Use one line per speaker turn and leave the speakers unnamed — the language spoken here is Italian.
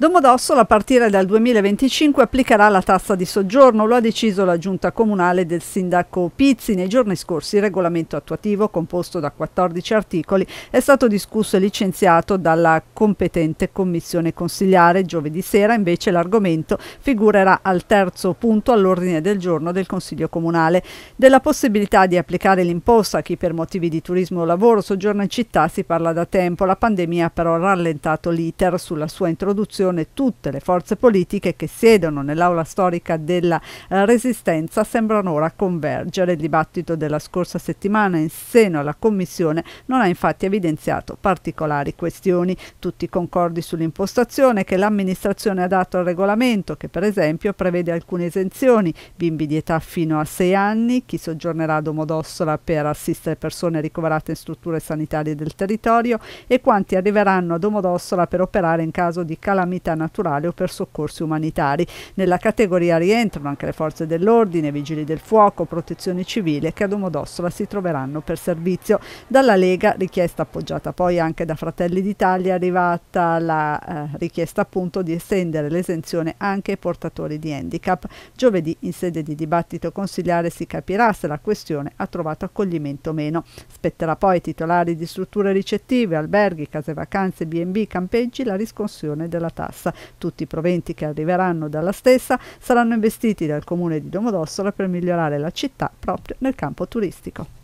Domodossola a partire dal 2025 applicherà la tassa di soggiorno, lo ha deciso la giunta comunale del sindaco Pizzi nei giorni scorsi. Il regolamento attuativo, composto da 14 articoli, è stato discusso e licenziato dalla competente commissione consigliare. Giovedì sera invece l'argomento figurerà al terzo punto all'ordine del giorno del Consiglio comunale. Della possibilità di applicare l'imposta a chi per motivi di turismo o lavoro soggiorna in città si parla da tempo. La pandemia ha però rallentato l'iter sulla sua introduzione discussione tutte le forze politiche che siedono nell'aula storica della eh, Resistenza sembrano ora convergere. Il dibattito della scorsa settimana in seno alla Commissione non ha infatti evidenziato particolari questioni. Tutti concordi sull'impostazione che l'amministrazione ha dato al regolamento, che per esempio prevede alcune esenzioni, bimbi di età fino a 6 anni, chi soggiornerà a Domodossola per assistere persone ricoverate in strutture sanitarie del territorio e quanti arriveranno a Domodossola per operare in caso di calamità calamità naturale o per soccorsi umanitari. Nella categoria rientrano anche le forze dell'ordine, vigili del fuoco, protezione civile che a Domodossola si troveranno per servizio. Dalla Lega, richiesta appoggiata poi anche da Fratelli d'Italia, è arrivata la eh, richiesta appunto di estendere l'esenzione anche ai portatori di handicap. Giovedì in sede di dibattito consigliare si capirà se la questione ha trovato accoglimento o meno. Spetterà poi ai titolari di strutture ricettive, alberghi, case vacanze, B&B, campeggi la riscossione della tassa cassa. Tutti i proventi che arriveranno dalla stessa saranno investiti dal comune di Domodossola per migliorare la città proprio nel campo turistico.